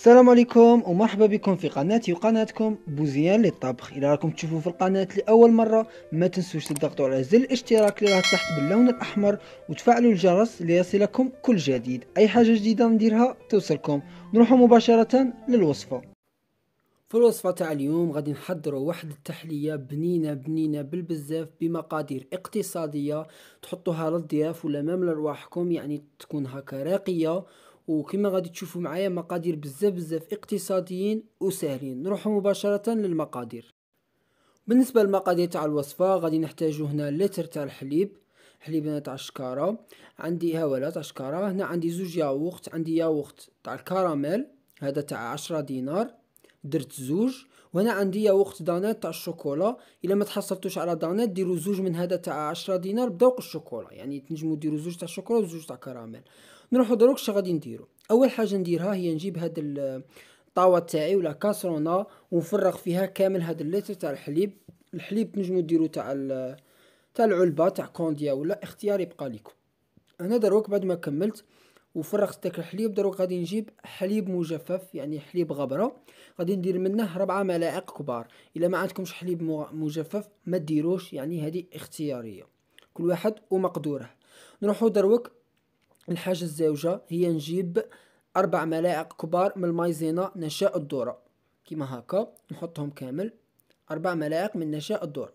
السلام عليكم ومرحبا بكم في قناتي وقناتكم بوزيان للطبخ الى راكم تشوفوا في القناه لاول مره ما تنسوش تضغطوا على زر الاشتراك اللي راه تحت باللون الاحمر وتفعلوا الجرس ليصلكم كل جديد اي حاجه جديده نديرها توصلكم نروحوا مباشره للوصفه في الوصفة تاع اليوم غادي نحضروا واحد التحلية بنينة بنينة بالبزاف بمقادير اقتصادية تحطوها للضياف ولا مام لرواحكم يعني تكون هكا راقية وكما غادي تشوفوا معايا مقادير بزاف بزاف اقتصاديين وسهلين نروح مباشره للمقادير بالنسبه للمقادير تاع الوصفه غادي نحتاجو هنا لتر تاع الحليب حليبنا تاع الشكاره عندي هوله تاع الشكاره هنا عندي زوج ياوخت عندي ياوخت تاع الكراميل هذا تاع عشرة دينار درت زوج وهنا عندي ياوخت دانات تاع الشوكولا الا ما تحصلتوش على دانات ديروا زوج من هذا تاع عشرة دينار بدوق الشوكولا يعني تنجموا ديروا زوج تاع الشوكولا وزوج تاع كراميل نروحو دروك شنو غادي نديرو اول حاجه نديرها هي نجيب هاد الطاوه تاعي ولا كاسرونه ونفرغ فيها كامل هاد اللتر تاع الحليب الحليب تنجمو ديرو تاع تاع العلبه تاع كونديا ولا اختيار يبقى ليكم انا دروك بعد ما كملت وفرغت داك الحليب دروك غادي نجيب حليب مجفف يعني حليب غبره غادي ندير منه ربعة ملاعق كبار الا ما عندكمش حليب مجفف ما ديروش يعني هذه اختياريه كل واحد ومقدوره نروحو دروك الحاجة الزاوجة هي نجيب أربع ملاعق كبار من المايزينا نشاء الذرة كيما هكا نحطهم كامل أربع ملاعق من نشاء الذرة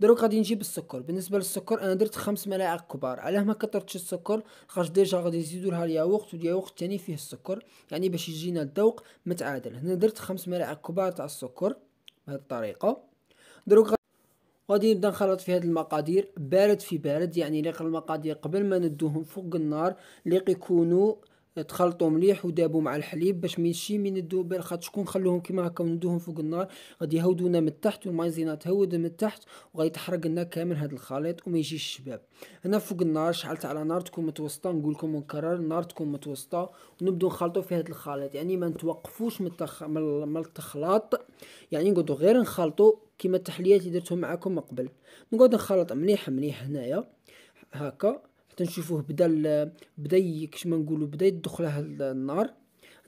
دروك غادي نجيب السكر بالنسبه للسكر انا درت خمس ملاعق كبار علاه ما كثرتش السكر خاطر ديجا غادي نزيدو لها الياغورت والياغورت التاني فيه السكر يعني باش يجينا الذوق متعادل هنا درت خمس ملاعق كبار تاع السكر بهذه الطريقه دروك وغادي نبدا نخلط في هاد المقادير بارد في بارد يعني ليق المقادير قبل ما ندوهم فوق النار اللي يكونوا تخلطوا مليح ودابوا مع الحليب باش ماشي من ندو خاطر شكون خلوهم كيما هكا وندوهم فوق النار غادي يهودونا من التحت والمايزينا تهود من التحت تحرق لنا كامل هذا الخليط وما يجيش الشباب هنا فوق النار شعلت على نار تكون متوسطه نقول لكم ونكرر نار تكون متوسطه ونبداو نخلطوا في هذا الخليط يعني ما نتوقفوش من التخ... من التخلاط يعني نقعدوا غير نخلطوا كيما التحليات اللي درتهم معكم من قبل نقعد نخلط مليح مليح هنايا هكا تنشوفوه بدا بدا ما نقولوا بدا يدخل النار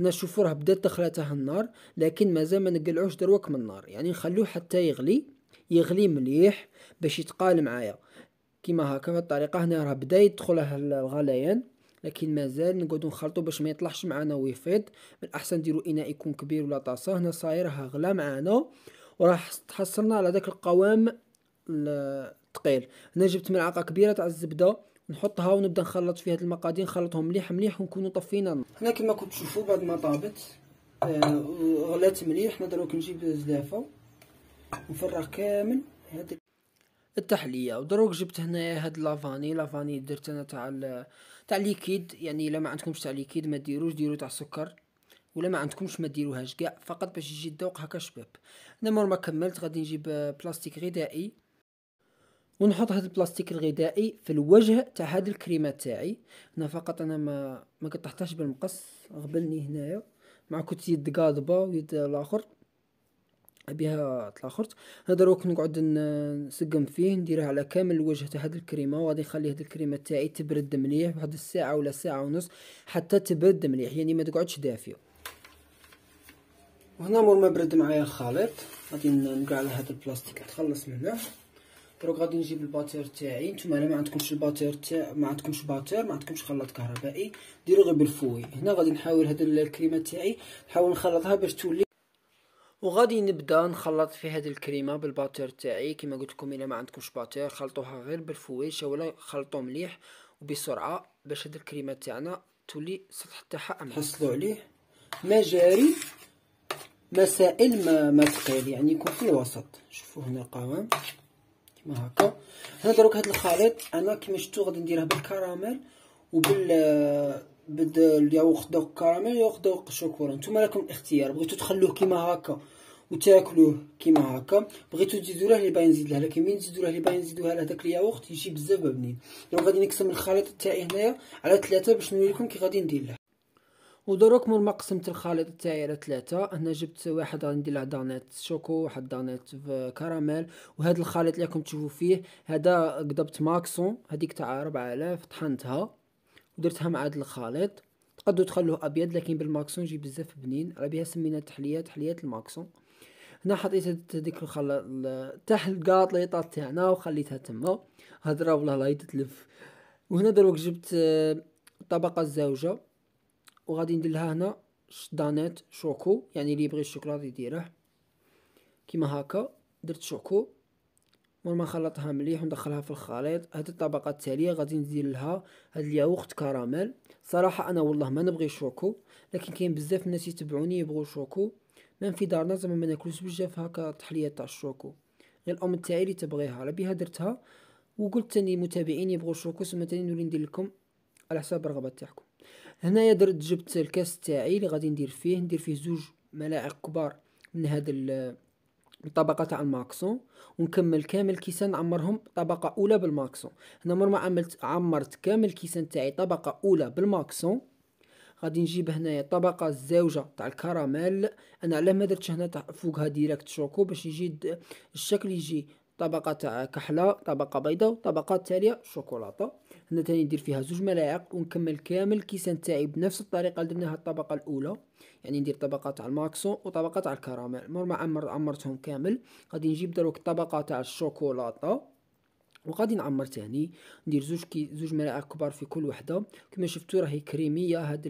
هنا شوفوا راه بدات دخلته النار لكن مازال ما نقلعوش دروك من النار يعني نخلوه حتى يغلي يغلي مليح باش يتقال معايا كيما هكا بالطريقه هنا راه بدا يدخله الغليان لكن مازال نقعدو نخلطو باش ما يطلعش معانا ويفيض من الاحسن نديرو اناء يكون كبير ولا طاسه هنا صاير راه غلا معانا وراح تحصلنا على داك القوام الثقيل هنا جبت ملعقه كبيره تاع الزبده نحطها ونبدا نخلط في هاد المقادير نخلطهم مليح مليح ونكونوا طفينا هنا كما كنت تشوفوا بعد آه، ما طابت غلات مليح دروك نجيب زلافه ونفرغ كامل هاد التحليه ودروك جبت هنايا هاد لافاني لافاني درت انا تاع تاع ليكيد يعني الا ما عندكمش تاع ليكيد ما ديروش ديرو تاع السكر ولا ما عندكمش ما ديروهاش كاع فقط باش يجي الذوق هكا شباب انا مور ما كملت غادي نجيب آه، بلاستيك غذائي ونحط هذا البلاستيك الغذائي في الوجه تاع هاد الكريمه تاعي هنا فقط انا ما ما قطعتهاش بالمقص غبلني هنايا مع كنت يد قاضبه ويد الاخر بها تلاخرت هذا دروك نقعد نسقم فيه نديره على كامل الوجه تاع هاد الكريمه وغادي نخلي هاد الكريمه تاعي تبرد مليح واحد الساعه ولا ساعه ونص حتى تبرد مليح يعني ما تقعدش دافيه وهنا مور ما برد معايا الخليط غادي نقع على هاد البلاستيك تخلص منه دروك غادي نجيب الباتير تاعي نتوما الا ما عندكمش الباتير تاع ما عندكمش باتير ما عندكمش خلاط كهربائي ديروا غير بالفوي هنا غادي نحاول هاد الكريمه تاعي نحاول نخلطها باش تولي وغادي نبدا نخلط في هاد الكريمه بالباتير تاعي كما قلت لكم الا ما عندكمش باتير خلطوها غير بالفويشه ولا خلطوا مليح وبسرعه باش هاد الكريمه تاعنا تولي السطح تاعها امن حصلوا عليه مجاري مسائل ما ما تقيل يعني يكون في الوسط شوفوا هنا القوام كيما هكا هنا دروك هاد الخليط انا كيما شفتو غادي نديره بالكراميل وبال بالياغورت دوك كراميل ياغورت دوك شوكولا نتوما لكم الاختيار بغيتو تخلوه كيما هكا وتاكلوه كيما هكا بغيتو تزيدو له اللي باين نزيد له لكن مين تزيدو له اللي باين نزيدوها له داك الياغورت يجي بزاف بنين دونك غادي نقسم الخليط تاعي هنايا على ثلاثه باش نوريكم كي غادي ندير له ودروك مور ما قسمت الخليط تاعي على ثلاثه هنا جبت واحد غندير له دانيت شوكو واحد دانيت كراميل وهذا الخليط اللي راكم تشوفوا فيه هذا قضبت ماكسون هذيك تاع 4000 طحنتها ودرتها مع هذا الخليط تقدروا تخلوه ابيض لكن بالماكسون يجي بزاف بنين على بها سمينا تحليه تحليه الماكسون هنا حطيت هذيك الخلا تحت الكاط تاعنا وخليتها تما هضره والله لا تتلف وهنا دروك جبت الطبقه آه، الزوجه وغادي نديرلها هنا دانيت شوكو يعني اللي يبغي الشوكولاتة يديره كيما هكا درت شوكو مور ما نخلطها مليح وندخلها في الخليط هاد الطبقه التاليه غادي ندير لها هاد الياغورت كراميل صراحه انا والله ما نبغي شوكو لكن كاين بزاف الناس يتبعوني يبغوا شوكو مام في دارنا زعما ما ناكلوش بزاف هكا تحلية تاع الشوكو غير الام تاعي اللي تبغيها على بها درتها وقلت تاني متابعين يبغوا شوكو سما تاني نولي ندير لكم على حساب الرغبه تاعكم هنايا درت جبت الكاس تاعي اللي غادي ندير فيه ندير فيه زوج ملاعق كبار من هذا الطبقه تاع الماكسون ونكمل كامل الكيسان نعمرهم طبقه اولى بالماكسون هنا مر ما عملت عمرت كامل الكيسان تاعي طبقه اولى بالماكسون غادي نجيب هنايا طبقه الزوجه تاع الكراميل انا علاه ما درتش هنا فوقها ديريكت شوكو باش يجي الشكل يجي طبقة كحلة طبقة بيضة وطبقة التالية شوكولاتة هنا تاني ندير فيها زوج ملاعق ونكمل كامل الكيسان تاعي بنفس الطريقة اللي درناها الطبقة الأولى يعني ندير طبقة تاع الماكسون وطبقة تاع الكراميل مور ما عمر عمرتهم كامل غادي نجيب دروك الطبقة تاع الشوكولاتة وغادي نعمر تاني ندير زوج كي زوج ملاعق كبار في كل وحده كما شفتو راهي كريميه هاد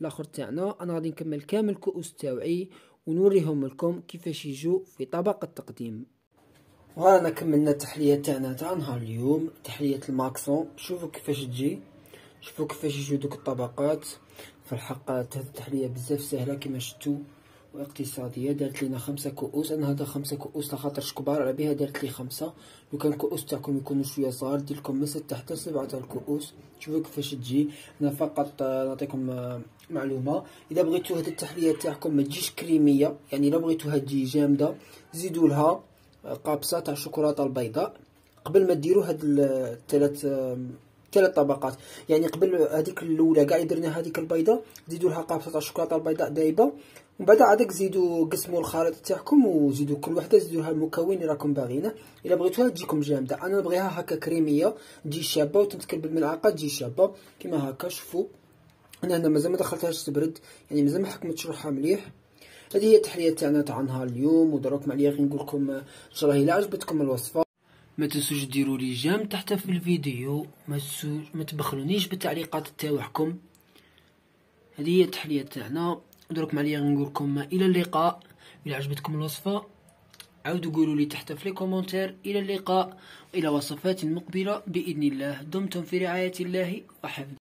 الاخر تاعنا انا غادي نكمل كامل الكؤوس تاوعي ونوريهم لكم كيفاش يجو في طبق التقديم ورانا كملنا التحليه تاعنا تاع نهار اليوم تحليه الماكسون شوفوا كيفاش تجي شوفوا كيفاش يجيو دوك الطبقات في الحق هاد التحليه بزاف سهله كما شفتوا واقتصاديه دارت لينا خمسة كؤوس انا هذا خمسة كؤوس تاع كبار على بها دارت لي خمسة لو كان كؤوس تاعكم يكونوا شويه صغار دير لكم من ستة حتى سبعة تاع الكؤوس شوفوا كيفاش تجي انا فقط آه، نعطيكم آه، معلومه اذا بغيتوا هاد التحليه تاعكم ما تجيش كريميه يعني الا بغيتوها تجي جامده زيدوا لها قابصه تاع الشوكولاته البيضاء قبل ما ديروا هاد الثلاث ثلاث طبقات يعني قبل هذيك الاولى كاع درنا هذيك البيضاء زيدوا لها قابصه تاع الشوكولاته البيضاء دايبه ومن بعد عادك زيدوا قسموا الخليط تاعكم وزيدوا كل وحده زيدوا لها المكون اللي راكم باغينه الا بغيتوها تجيكم جامده انا نبغيها هكا كريميه تجي شابه وتمسكر بالملعقه تجي شابه كيما هكا شوفوا انا هنا مازال ما دخلتهاش تبرد يعني مازال ما حكمتش روحها مليح هذه هي التحليه تاعنا تاع نهار اليوم ودروك معليا غير نقول لكم ان شاء الله الا عجبتكم الوصفه ما تنسوش ديروا لي جام تحت في الفيديو ما تنسوش ما تبخلونيش بالتعليقات تاعكم هذه هي التحليه تاعنا ودروك غير نقول لكم الى اللقاء الى عجبتكم الوصفه عاودوا قولوا لي تحت في الكومنتر الى اللقاء والى وصفات مقبله باذن الله دمتم في رعايه الله وحفظه